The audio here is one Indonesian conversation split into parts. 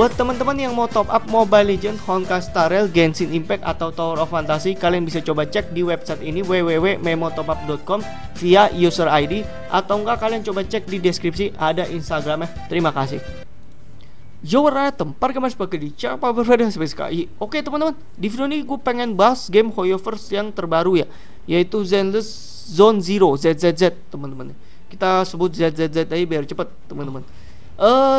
Buat teman-teman yang mau top up Mobile Legend, Honka Star Rail, Genshin Impact atau Tower of Fantasy, kalian bisa coba cek di website ini www.memotopup.com via user ID atau enggak kalian coba cek di deskripsi ada Instagramnya. Terima kasih. Jawa Rana tempar kemas sebagai Dica berbeda sebagai sekali. Oke teman-teman di video ini gue pengen bahas game Hoyoverse yang terbaru ya Yaitu Zenless Zone Zero ZZZ teman-teman Kita sebut ZZZ aja biar cepet teman-teman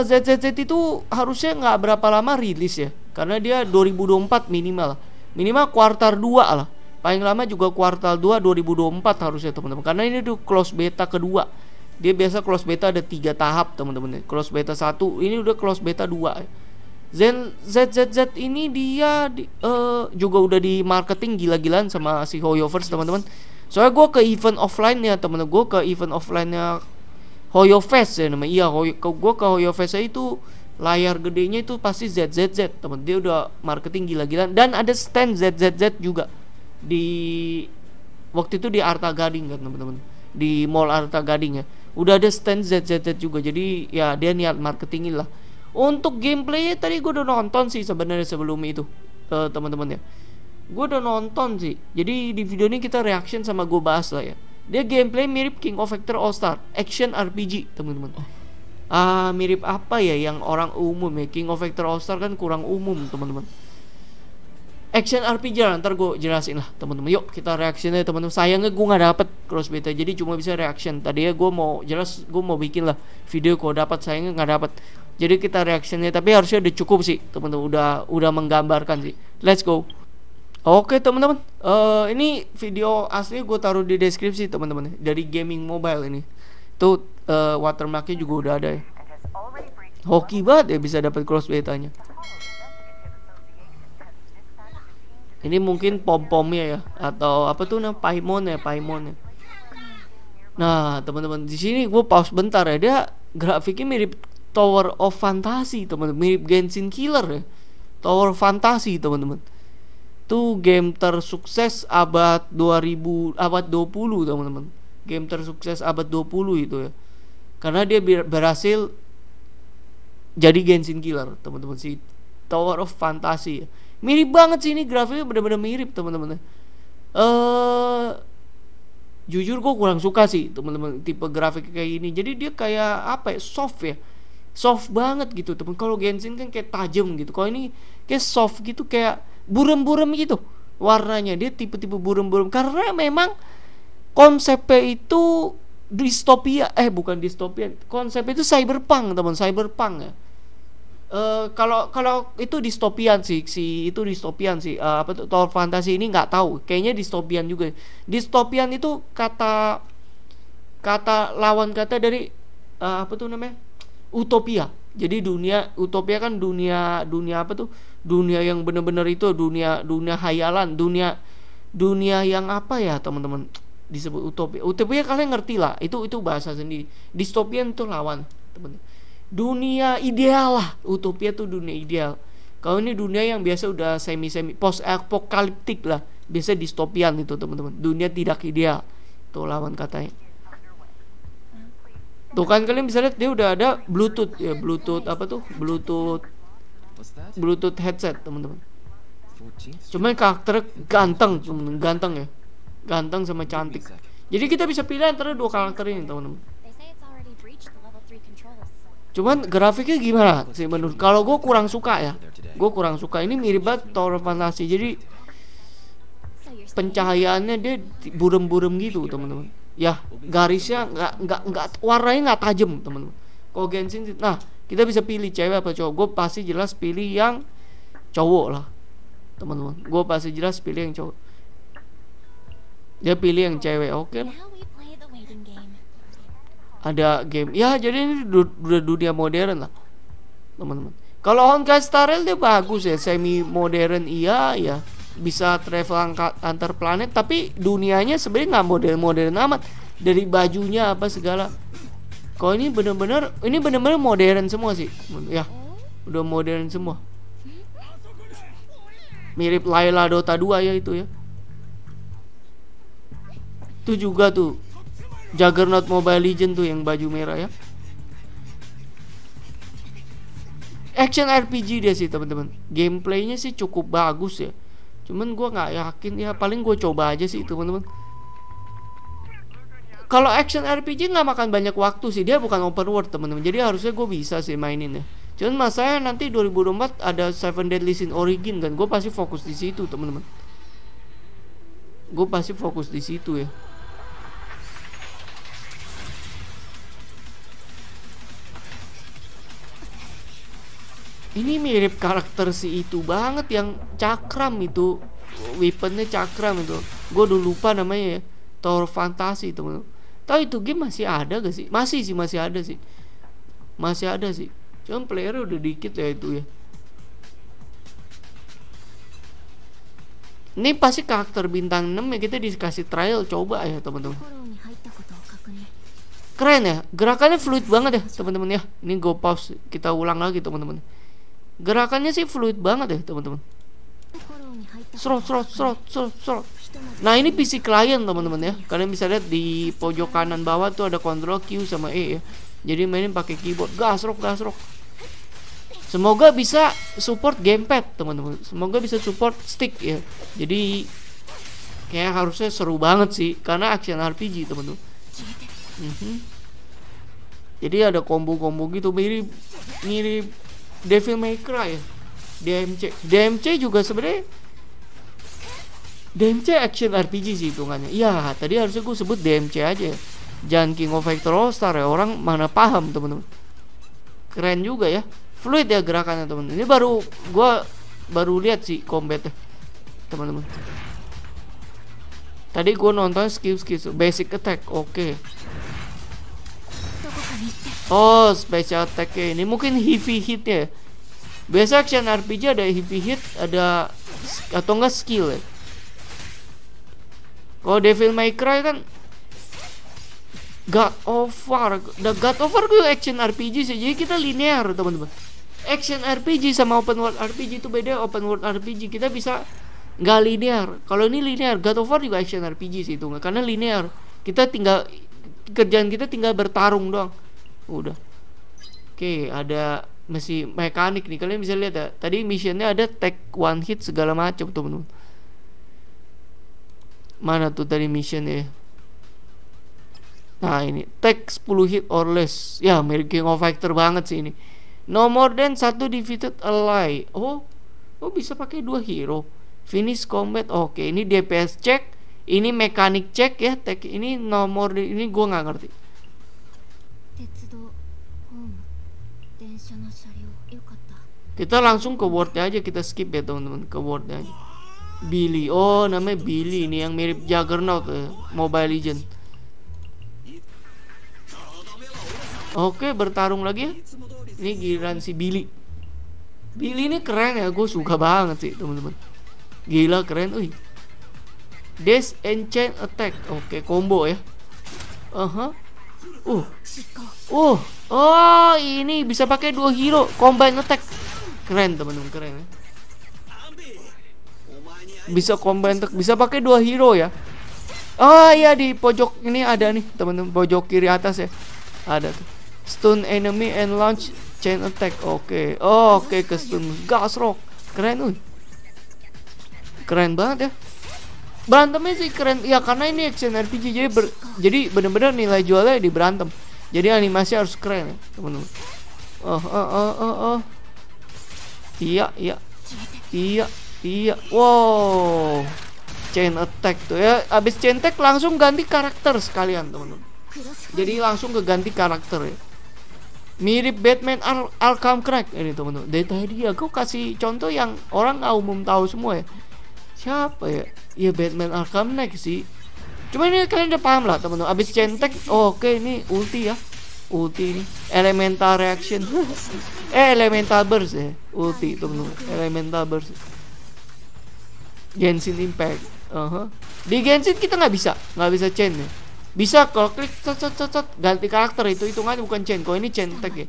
ZZZ eh, itu harusnya nggak berapa lama rilis ya Karena dia 2024 minimal Minimal kuartal 2 lah Paling lama juga kuartal 2 2024 harusnya teman-teman Karena ini tuh close beta kedua dia biasa close beta ada tiga tahap teman-teman close beta satu, ini udah close beta dua Zen ZZZ ini dia di, uh, juga udah di marketing gila-gilaan sama si Hoyovers teman-teman. Soalnya gue ke event offline ya teman-teman, gue ke event offline-nya Hoyofest ya namanya. Iya, Hoy gue ke Hoyofest itu layar gedenya itu pasti ZZZ teman. Dia udah marketing gila-gilaan dan ada stand ZZZ juga di waktu itu di Arta Gading kan teman-teman, di Mall Arta Gading ya udah ada stand ZZZ juga jadi ya dia niat marketingin lah untuk gameplaynya tadi gue udah nonton sih sebenarnya sebelum itu uh, teman-teman ya gue udah nonton sih jadi di video ini kita reaction sama gue bahas lah ya dia gameplay mirip King of Factor All Star action RPG teman-teman ah mirip apa ya yang orang umum ya King of Factor All Star kan kurang umum teman-teman action RPG lah ntar gue jelasin lah teman-teman yuk kita reaction aja teman-teman sayangnya gue nggak dapet cross beta jadi cuma bisa reaction tadi ya gue mau jelas gue mau bikin lah video kalau dapat sayangnya nggak dapet jadi kita reactionnya tapi harusnya udah cukup sih teman-teman udah udah menggambarkan sih let's go oke teman-teman uh, eh, ini video asli gue taruh di deskripsi teman-teman dari gaming mobile ini tuh uh, watermarknya juga udah ada ya hoki banget ya bisa dapat cross betanya ini mungkin pom pomnya ya atau apa tuh namanya paimon ya paimon ya nah teman-teman di sini gue pause bentar ya dia grafiknya mirip Tower of Fantasy teman-teman mirip Genshin Killer ya Tower of Fantasy teman-teman itu game tersukses abad 2000 abad 20 teman-teman game tersukses abad 20 itu ya karena dia berhasil jadi Genshin Killer teman-teman si Tower of Fantasy ya mirip banget sih ini grafiknya bener-bener mirip teman-teman eh jujur gue kurang suka sih teman-teman tipe grafik kayak ini jadi dia kayak apa ya soft ya soft banget gitu teman kalau Genshin kan kayak tajam gitu kalau ini kayak soft gitu kayak burem-burem gitu warnanya dia tipe-tipe burem-burem karena memang konsepnya itu distopia eh bukan distopia konsep itu cyberpunk teman cyberpunk ya Uh, kalau kalau itu distopian sih si itu distopian sih uh, apa tuh tower fantasi ini nggak tahu kayaknya distopian juga distopian itu kata kata lawan kata dari uh, apa tuh namanya utopia jadi dunia utopia kan dunia dunia apa tuh dunia yang bener-bener itu dunia dunia hayalan dunia dunia yang apa ya teman-teman disebut utopia utopia kalian ngerti lah itu itu bahasa sendiri distopian tuh lawan teman-teman dunia ideal lah utopia tuh dunia ideal kalau ini dunia yang biasa udah semi semi post apokaliptik lah biasa distopian itu teman-teman dunia tidak ideal tuh lawan katanya tuh kan kalian bisa lihat dia udah ada bluetooth ya bluetooth apa tuh bluetooth bluetooth headset teman-teman cuman karakter ganteng teman-teman ganteng ya ganteng sama cantik jadi kita bisa pilih antara dua karakter ini teman-teman Cuman grafiknya gimana sih menurut kalau gue kurang suka ya, gue kurang suka ini mirip banget Tower Fantasy jadi pencahayaannya dia burem-burem gitu teman-teman. Ya garisnya nggak nggak nggak warnanya nggak tajam teman-teman. Kalau Genshin, nah kita bisa pilih cewek apa cowok. Gue pasti jelas pilih yang cowok lah teman-teman. Gue pasti jelas pilih yang cowok. Dia pilih yang cewek, oke okay lah ada game ya jadi ini udah dunia modern lah teman-teman kalau Honkai Star Rail dia bagus ya semi modern iya ya bisa travel antar planet tapi dunianya sebenarnya nggak modern-modern amat dari bajunya apa segala kalau ini bener-bener ini bener-bener modern semua sih ya udah modern semua mirip Layla Dota 2 ya itu ya itu juga tuh Juggernaut Mobile Legend tuh yang baju merah ya. Action RPG dia sih teman-teman. Gameplaynya sih cukup bagus ya. Cuman gue nggak yakin ya. Paling gue coba aja sih teman-teman. Kalau action RPG nggak makan banyak waktu sih. Dia bukan open world teman-teman. Jadi harusnya gue bisa sih mainin ya. Cuman masalahnya nanti 2024 ada Seven Deadly Sin Origin dan Gue pasti fokus di situ teman-teman. Gue pasti fokus di situ ya. ini mirip karakter si itu banget yang cakram itu weaponnya cakram itu gue udah lupa namanya ya Tower Fantasi temen. tahu itu game masih ada gak sih masih sih masih ada sih masih ada sih cuman player udah dikit ya itu ya ini pasti karakter bintang 6 ya kita dikasih trial coba ya teman-teman keren ya gerakannya fluid banget ya teman-teman ya ini go pause kita ulang lagi teman-teman Gerakannya sih fluid banget ya teman-teman. Serot, serot, serot, serot, serot. Nah ini PC client teman-teman ya. Kalian bisa lihat di pojok kanan bawah tuh ada kontrol Q sama E ya. Jadi mainin pakai keyboard. Gasrok, gasrok. Semoga bisa support gamepad teman-teman. Semoga bisa support stick ya. Jadi kayak harusnya seru banget sih karena action RPG teman-teman. Mm -hmm. Jadi ada combo-combo gitu mirip mirip Devil May Cry ya DMC DMC juga sebenarnya DMC action RPG sih hitungannya Iya tadi harusnya gue sebut DMC aja Jangan King of Factor All Star ya Orang mana paham temen-temen Keren juga ya Fluid ya gerakannya temen-temen Ini baru gue baru lihat sih combatnya teman-teman Tadi gue nonton skill skill basic attack oke okay. Oh, special attack ya. ini mungkin heavy hit ya. Biasa action RPG ada heavy hit, ada atau enggak skill ya. Kalau Devil May Cry kan God of War, The God of War itu action RPG sih, jadi kita linear teman-teman. Action RPG sama open world RPG itu beda. Open world RPG kita bisa nggak linear. Kalau ini linear, God of War juga action RPG sih itu, karena linear. Kita tinggal kerjaan kita tinggal bertarung doang udah oke ada masih mekanik nih kalian bisa lihat ya tadi missionnya ada take one hit segala macam teman-teman mana tuh tadi missionnya nah ini take 10 hit or less ya mirip of Factor banget sih ini no more than satu defeated ally oh oh bisa pakai dua hero finish combat oke ini DPS check ini mekanik check ya tag ini nomor ini gua nggak ngerti Kita langsung ke wordnya aja kita skip ya teman-teman ke wordnya aja. Billy, oh namanya Billy ini yang mirip Juggernaut eh. Mobile Legend. Oke bertarung lagi ya. Ini giliran si Billy. Billy ini keren ya, gue suka banget sih teman-teman. Gila keren, Uy. Disenchant attack, oke combo ya. Uh -huh. Uh. Uh. Oh, ini bisa pakai dua hero combine attack. Keren, teman-teman, keren ya. Bisa combine attack, bisa pakai dua hero ya. Oh iya di pojok ini ada nih, teman-teman, pojok kiri atas ya. Ada tuh. Stun enemy and launch chain attack. Oke. Okay. Oh, oke okay, ke stun rock. Keren, uy. Keren banget ya berantemnya sih keren ya karena ini action RPG jadi ber, jadi bener-bener nilai jualnya di berantem jadi animasi harus keren ya teman-teman oh oh oh oh oh iya iya iya iya wow chain attack tuh ya abis chain attack langsung ganti karakter sekalian teman-teman jadi langsung ke ganti karakter ya mirip Batman Ar Arkham crack ini teman-teman dari tadi ya kasih contoh yang orang nggak umum tahu semua ya siapa ya ya Batman Arkham Knight sih cuma ini kalian udah paham lah teman-teman abis centek oh, oke okay, ini ulti ya ulti ini elemental reaction eh elemental burst ya ulti teman-teman elemental burst Genshin Impact uh -huh. di Genshin kita nggak bisa nggak bisa chain ya bisa kalau klik cet cet ganti karakter itu hitungannya bukan chain kalau ini chain ya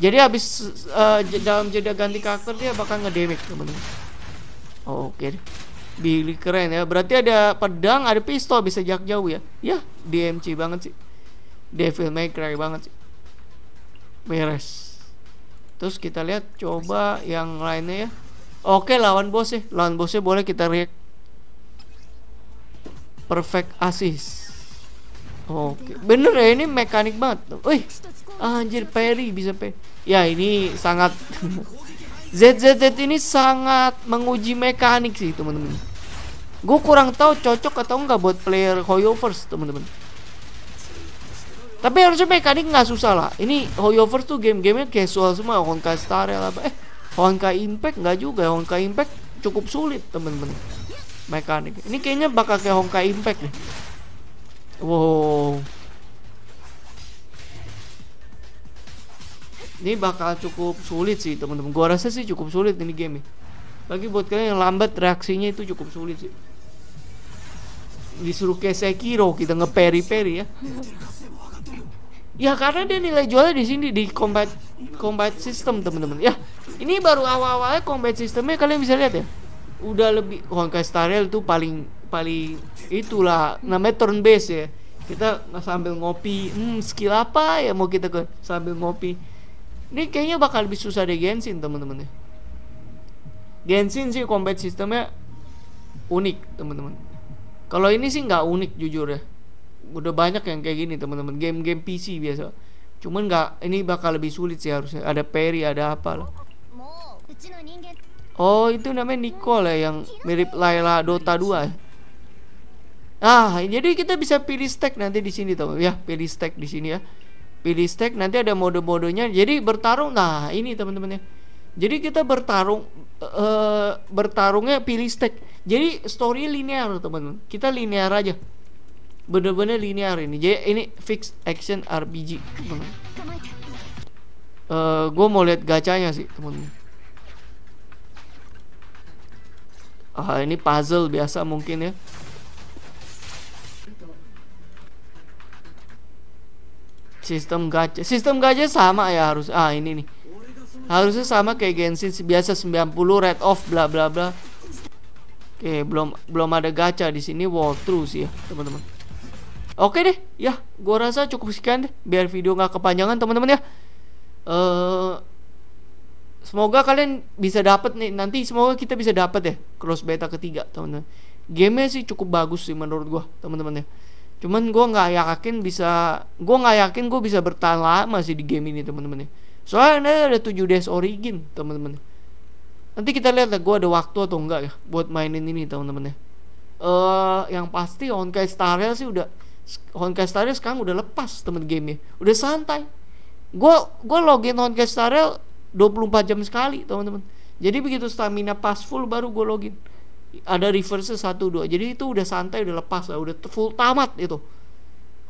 jadi habis uh, eh, dalam jeda ganti karakter dia bakal ngedamage teman-teman Oke. Billy keren ya. Berarti ada pedang, ada pistol bisa jarak jauh ya. Ya, DMC banget sih. Devil May Cry banget sih. Beres. Terus kita lihat coba yang lainnya ya. Oke, lawan bos sih. Ya. Lawan bosnya boleh kita react. Perfect assist. Oke. Bener ya ini mekanik banget. Wih. Anjir, Perry bisa Perry. Ya, ini sangat ZZZ ini sangat menguji mekanik sih teman-teman. Gue kurang tahu cocok atau enggak buat player Hoyovers teman-teman. Tapi harusnya mekanik nggak susah lah. Ini Hoyovers tuh game-gamenya casual semua. Honkai Star ya apa eh Honkai Impact nggak juga. Honkai Impact cukup sulit teman-teman. Mekanik. Ini kayaknya bakal kayak Honkai Impact nih. Wow. ini bakal cukup sulit sih teman-teman gua rasa sih cukup sulit ini game ini lagi buat kalian yang lambat reaksinya itu cukup sulit sih disuruh kayak Sekiro kita ngeperi-peri ya ya karena dia nilai jualnya di sini di combat combat system teman-teman ya ini baru awal-awalnya combat systemnya kalian bisa lihat ya udah lebih conquest Star tuh paling paling itulah namanya turn base ya kita sambil ngopi hmm skill apa ya mau kita ke sambil ngopi ini kayaknya bakal lebih susah dari Genshin teman-teman ya. Genshin sih combat sistemnya unik teman-teman. Kalau ini sih nggak unik jujur ya. Udah banyak yang kayak gini teman-teman. Game-game PC biasa. Cuman nggak ini bakal lebih sulit sih harusnya. Ada peri, ada apa lah. Oh itu namanya Nicole ya yang mirip Layla Dota 2 ya. Ah, jadi kita bisa pilih stack nanti di sini teman. Ya, pilih stack di sini ya pilih stack nanti ada mode-modenya jadi bertarung nah ini teman-teman ya jadi kita bertarung uh, bertarungnya pilih stack jadi story linear teman-teman kita linear aja bener-bener linear ini jadi ini fix action RPG teman uh, eh, gue mau lihat gacanya sih teman-teman ah uh, ini puzzle biasa mungkin ya sistem gacha sistem gacha sama ya harus ah ini nih harusnya sama kayak Genshin biasa 90 red off bla bla bla oke belum belum ada gacha di sini walkthrough sih ya teman-teman oke deh ya gua rasa cukup sekian deh biar video nggak kepanjangan teman-teman ya uh, semoga kalian bisa dapat nih nanti semoga kita bisa dapat ya cross beta ketiga teman-teman game sih cukup bagus sih menurut gua teman-teman ya cuman gue nggak yakin bisa gue nggak yakin gue bisa bertahan lama sih di game ini teman-teman soalnya ada 7 days origin teman-teman nanti kita lihat lah gue ada waktu atau enggak ya buat mainin ini teman-teman ya uh, yang pasti Honkai Star Rail sih udah Honkai Star Rail sekarang udah lepas temen game ya udah santai gue gue login Honkai Star Rail 24 jam sekali teman-teman jadi begitu stamina pas full baru gue login ada reverse satu dua jadi itu udah santai udah lepas lah udah full tamat itu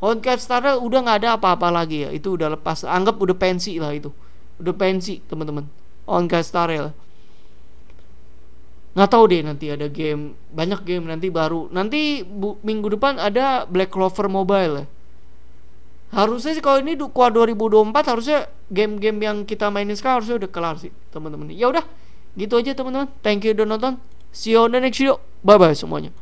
Honkai Star udah nggak ada apa-apa lagi ya itu udah lepas anggap udah pensi lah itu udah pensi teman-teman Honkai Star nggak tahu deh nanti ada game banyak game nanti baru nanti bu, minggu depan ada Black Clover Mobile ya. harusnya sih kalau ini dua 2024 harusnya game-game yang kita mainin sekarang harusnya udah kelar sih teman-teman ya udah gitu aja teman-teman thank you udah nonton See you on the next video. Bye-bye semuanya.